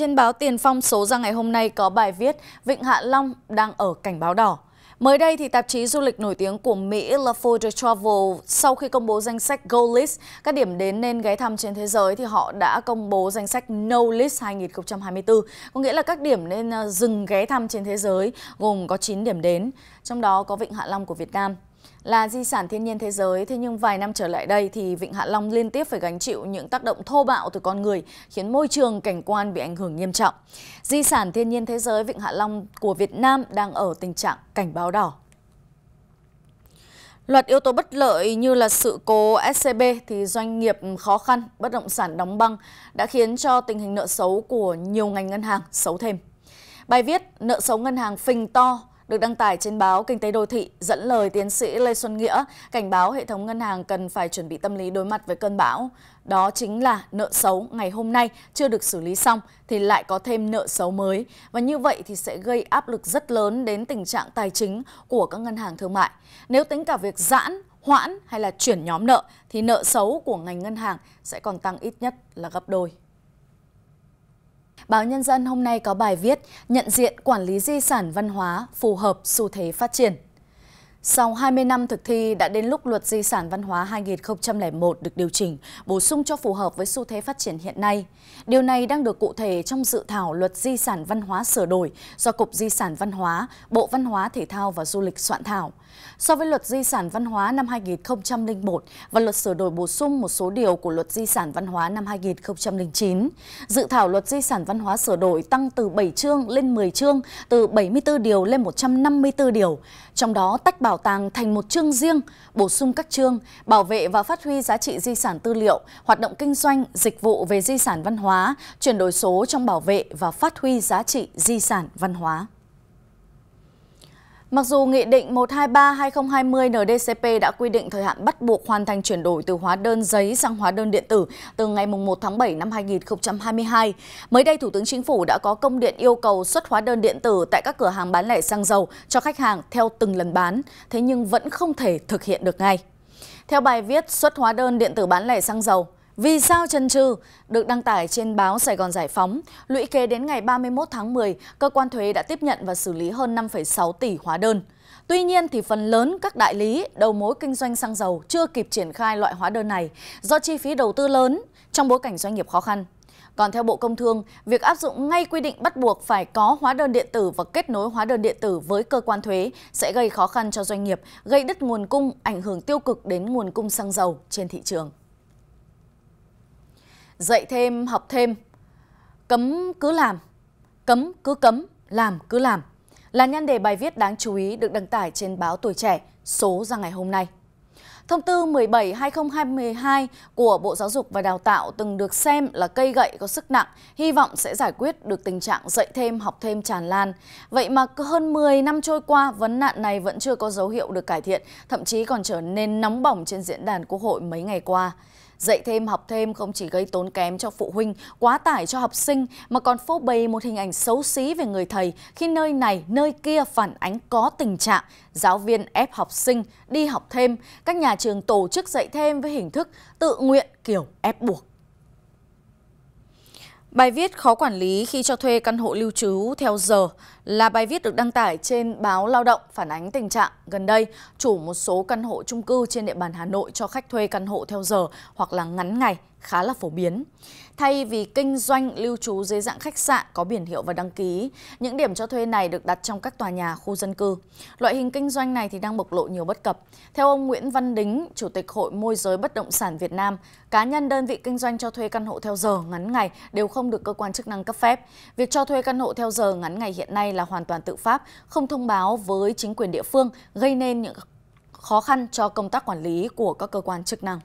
Trên báo Tiền Phong số ra ngày hôm nay có bài viết Vịnh Hạ Long đang ở cảnh báo đỏ. Mới đây thì tạp chí du lịch nổi tiếng của Mỹ La Food Travel sau khi công bố danh sách Go List, các điểm đến nên ghé thăm trên thế giới thì họ đã công bố danh sách No List 2024, có nghĩa là các điểm nên ờ, dừng ghé thăm trên thế giới gồm có 9 điểm đến, trong đó có Vịnh Hạ Long của Việt Nam, là di sản thiên nhiên thế giới, thế nhưng vài năm trở lại đây thì Vịnh Hạ Long liên tiếp phải gánh chịu những tác động thô bạo từ con người, khiến môi trường cảnh quan bị ảnh hưởng nghiêm trọng. Di sản thiên nhiên thế giới Vịnh Hạ Long của Việt Nam đang ở tình trạng cảnh báo đỏ. Loạt yếu tố bất lợi như là sự cố SCB thì doanh nghiệp khó khăn, bất động sản đóng băng đã khiến cho tình hình nợ xấu của nhiều ngành ngân hàng xấu thêm. Bài viết Nợ xấu ngân hàng phình to được đăng tải trên báo Kinh tế Đô thị dẫn lời tiến sĩ Lê Xuân Nghĩa cảnh báo hệ thống ngân hàng cần phải chuẩn bị tâm lý đối mặt với cơn bão. Đó chính là nợ xấu ngày hôm nay chưa được xử lý xong thì lại có thêm nợ xấu mới và như vậy thì sẽ gây áp lực rất lớn đến tình trạng tài chính của các ngân hàng thương mại. Nếu tính cả việc giãn, hoãn hay là chuyển nhóm nợ thì nợ xấu của ngành ngân hàng sẽ còn tăng ít nhất là gấp đôi. Báo Nhân dân hôm nay có bài viết Nhận diện quản lý di sản văn hóa phù hợp xu thế phát triển. Sau 20 năm thực thi đã đến lúc luật di sản văn hóa 2001 được điều chỉnh, bổ sung cho phù hợp với xu thế phát triển hiện nay. Điều này đang được cụ thể trong dự thảo luật di sản văn hóa sửa đổi do Cục Di sản Văn hóa, Bộ Văn hóa Thể thao và Du lịch soạn thảo. So với luật di sản văn hóa năm 2001 và luật sửa đổi bổ sung một số điều của luật di sản văn hóa năm 2009, dự thảo luật di sản văn hóa sửa đổi tăng từ 7 chương lên 10 chương, từ 74 điều lên 154 điều, trong đó tách bào bảo tàng thành một chương riêng, bổ sung các chương, bảo vệ và phát huy giá trị di sản tư liệu, hoạt động kinh doanh, dịch vụ về di sản văn hóa, chuyển đổi số trong bảo vệ và phát huy giá trị di sản văn hóa. Mặc dù Nghị định 123-2020 NDCP đã quy định thời hạn bắt buộc hoàn thành chuyển đổi từ hóa đơn giấy sang hóa đơn điện tử từ ngày 1 tháng 7 năm 2022, mới đây Thủ tướng Chính phủ đã có công điện yêu cầu xuất hóa đơn điện tử tại các cửa hàng bán lẻ xăng dầu cho khách hàng theo từng lần bán, thế nhưng vẫn không thể thực hiện được ngay. Theo bài viết xuất hóa đơn điện tử bán lẻ xăng dầu, vì sao chân chừ được đăng tải trên báo Sài Gòn Giải Phóng, lũy kế đến ngày 31 tháng 10, cơ quan thuế đã tiếp nhận và xử lý hơn 5,6 tỷ hóa đơn. Tuy nhiên thì phần lớn các đại lý đầu mối kinh doanh xăng dầu chưa kịp triển khai loại hóa đơn này do chi phí đầu tư lớn trong bối cảnh doanh nghiệp khó khăn. Còn theo Bộ Công Thương, việc áp dụng ngay quy định bắt buộc phải có hóa đơn điện tử và kết nối hóa đơn điện tử với cơ quan thuế sẽ gây khó khăn cho doanh nghiệp, gây đứt nguồn cung, ảnh hưởng tiêu cực đến nguồn cung xăng dầu trên thị trường dạy thêm, học thêm. Cấm cứ làm, cấm cứ cấm, làm cứ làm là nhan đề bài viết đáng chú ý được đăng tải trên báo Tuổi Trẻ số ra ngày hôm nay. Thông tư 17-2022 của Bộ Giáo dục và Đào tạo từng được xem là cây gậy có sức nặng, hy vọng sẽ giải quyết được tình trạng dạy thêm, học thêm tràn lan. Vậy mà hơn 10 năm trôi qua, vấn nạn này vẫn chưa có dấu hiệu được cải thiện, thậm chí còn trở nên nóng bỏng trên diễn đàn Quốc hội mấy ngày qua. Dạy thêm học thêm không chỉ gây tốn kém cho phụ huynh, quá tải cho học sinh mà còn phô bày một hình ảnh xấu xí về người thầy khi nơi này nơi kia phản ánh có tình trạng giáo viên ép học sinh đi học thêm, các nhà trường tổ chức dạy thêm với hình thức tự nguyện kiểu ép buộc. Bài viết khó quản lý khi cho thuê căn hộ lưu trú theo giờ là bài viết được đăng tải trên báo Lao động phản ánh tình trạng gần đây chủ một số căn hộ chung cư trên địa bàn Hà Nội cho khách thuê căn hộ theo giờ hoặc là ngắn ngày khá là phổ biến. Thay vì kinh doanh lưu trú dưới dạng khách sạn có biển hiệu và đăng ký, những điểm cho thuê này được đặt trong các tòa nhà khu dân cư. Loại hình kinh doanh này thì đang bộc lộ nhiều bất cập. Theo ông Nguyễn Văn Đính, Chủ tịch Hội Môi giới Bất động sản Việt Nam, cá nhân đơn vị kinh doanh cho thuê căn hộ theo giờ ngắn ngày đều không không được cơ quan chức năng cấp phép. Việc cho thuê căn hộ theo giờ ngắn ngày hiện nay là hoàn toàn tự phát, không thông báo với chính quyền địa phương, gây nên những khó khăn cho công tác quản lý của các cơ quan chức năng.